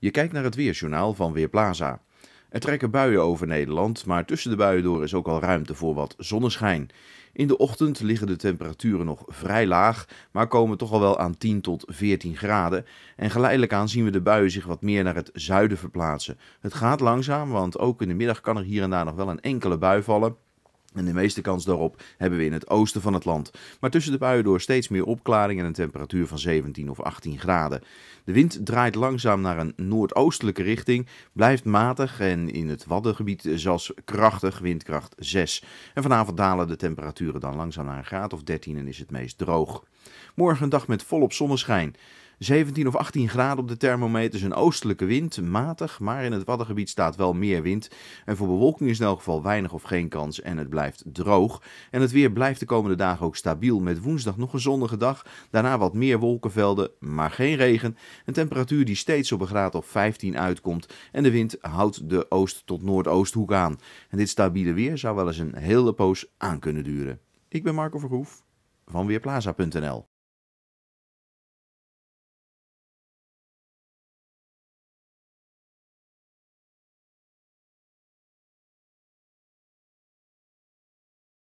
Je kijkt naar het weerjournaal van Weerplaza. Er trekken buien over Nederland, maar tussen de buien door is ook al ruimte voor wat zonneschijn. In de ochtend liggen de temperaturen nog vrij laag, maar komen toch al wel aan 10 tot 14 graden. En geleidelijk aan zien we de buien zich wat meer naar het zuiden verplaatsen. Het gaat langzaam, want ook in de middag kan er hier en daar nog wel een enkele bui vallen. En de meeste kans daarop hebben we in het oosten van het land. Maar tussen de buien door steeds meer opklaring en een temperatuur van 17 of 18 graden. De wind draait langzaam naar een noordoostelijke richting, blijft matig en in het Waddengebied zelfs krachtig, windkracht 6. En vanavond dalen de temperaturen dan langzaam naar een graad of 13 en is het meest droog. Morgen een dag met volop zonneschijn. 17 of 18 graden op de thermometer, een oostelijke wind, matig, maar in het Waddengebied staat wel meer wind. En voor bewolking is in elk geval weinig of geen kans en het blijft droog. En het weer blijft de komende dagen ook stabiel, met woensdag nog een zonnige dag, daarna wat meer wolkenvelden, maar geen regen. Een temperatuur die steeds op een graad of 15 uitkomt en de wind houdt de oost- tot noordoosthoek aan. En dit stabiele weer zou wel eens een hele poos aan kunnen duren. Ik ben Marco Verhoef van Weerplaza.nl